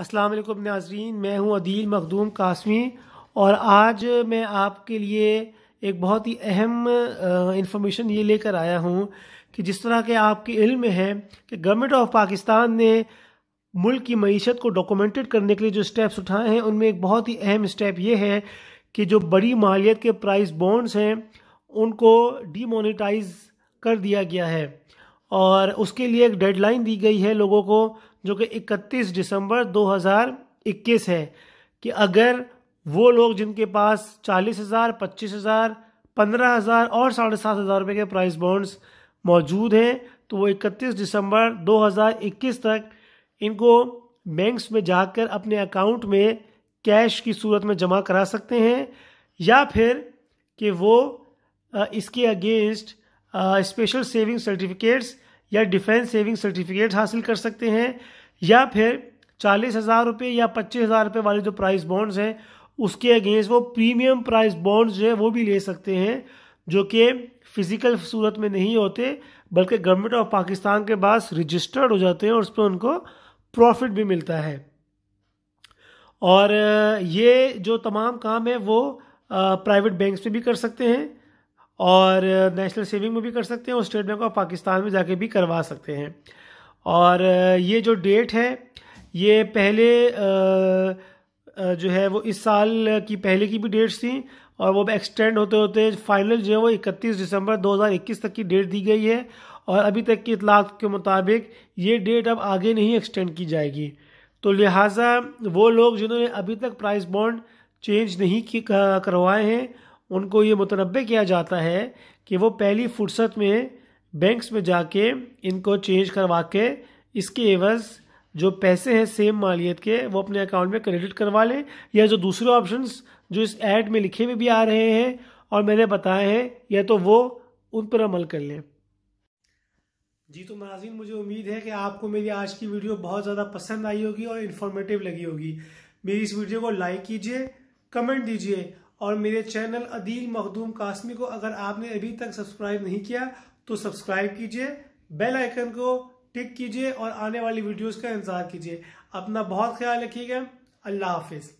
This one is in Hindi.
अस्सलाम वालेकुम नाजरीन मैं हूं अदील मखदूम कासमी और आज मैं आपके लिए एक बहुत ही अहम इंफॉर्मेशन ये लेकर आया हूं कि जिस तरह के आपके इल्म है कि गवर्नमेंट ऑफ पाकिस्तान ने मुल्क की मीशत को डॉक्यूमेंटेड करने के लिए जो स्टेप्स उठाए हैं उनमें एक बहुत ही अहम स्टेप ये है कि जो बड़ी मालियत के प्राइस बॉन्ड्स हैं उनको डीमोनेटाइज कर दिया गया है और उसके लिए एक डेडलाइन दी गई है लोगों को जो कि 31 दिसंबर 2021 है कि अगर वो लोग जिनके पास चालीस हज़ार पच्चीस हज़ार पंद्रह हज़ार और साढ़े सात हज़ार रुपये के प्राइस बॉन्ड्स मौजूद हैं तो वो 31 दिसंबर 2021 तक इनको बैंक्स में जाकर अपने अकाउंट में कैश की सूरत में जमा करा सकते हैं या फिर कि वो इसके अगेंस्ट स्पेशल सेविंग सर्टिफिकेट्स या डिफेंस सेविंग सर्टिफिकेट हासिल कर सकते हैं या फिर चालीस हज़ार रुपये या पच्चीस हज़ार रुपये वाले जो प्राइस बॉन्ड्स हैं उसके अगेंस्ट वो प्रीमियम प्राइस बॉन्ड्स जो है वो भी ले सकते हैं जो कि फिज़िकल सूरत में नहीं होते बल्कि गवर्नमेंट ऑफ पाकिस्तान के पास रजिस्टर्ड हो जाते हैं और उस पर उनको प्रॉफिट भी मिलता है और ये जो तमाम काम है वो प्राइवेट बैंक्स में भी कर सकते हैं और नेशनल सेविंग में भी कर सकते हैं और स्टेट बैंक ऑफ पाकिस्तान में जाके भी करवा सकते हैं और ये जो डेट है ये पहले जो है वो इस साल की पहले की भी डेट्स थी और वो एक्सटेंड होते होते फाइनल जो है वो 31 दिसंबर 2021 तक की डेट दी गई है और अभी तक की इतलात के मुताबिक ये डेट अब आगे नहीं एक्सटेंड की जाएगी तो लिहाजा वो लोग जिन्होंने अभी तक प्राइस बॉन्ड चेंज नहीं करवाए हैं उनको ये मुतनबे किया जाता है कि वो पहली फुर्सत में बैंक्स में जाके इनको चेंज करवा के इसके एवज़ जो पैसे हैं सेम मालियत के वो अपने अकाउंट में क्रेडिट करवा लें या जो दूसरे ऑप्शंस जो इस एड में लिखे हुए भी आ रहे हैं और मैंने बताए हैं या तो वो उन पर अमल कर लें जी तो नाजिन मुझे उम्मीद है कि आपको मेरी आज की वीडियो बहुत ज़्यादा पसंद आई होगी और इन्फॉर्मेटिव लगी होगी मेरी इस वीडियो को लाइक कीजिए कमेंट दीजिए और मेरे चैनल अदील मखदूम कासमी को अगर आपने अभी तक सब्सक्राइब नहीं किया तो सब्सक्राइब कीजिए बेल आइकन को टिक कीजिए और आने वाली वीडियोस का इंतजार कीजिए अपना बहुत ख्याल रखिएगा अल्लाह हाफिज़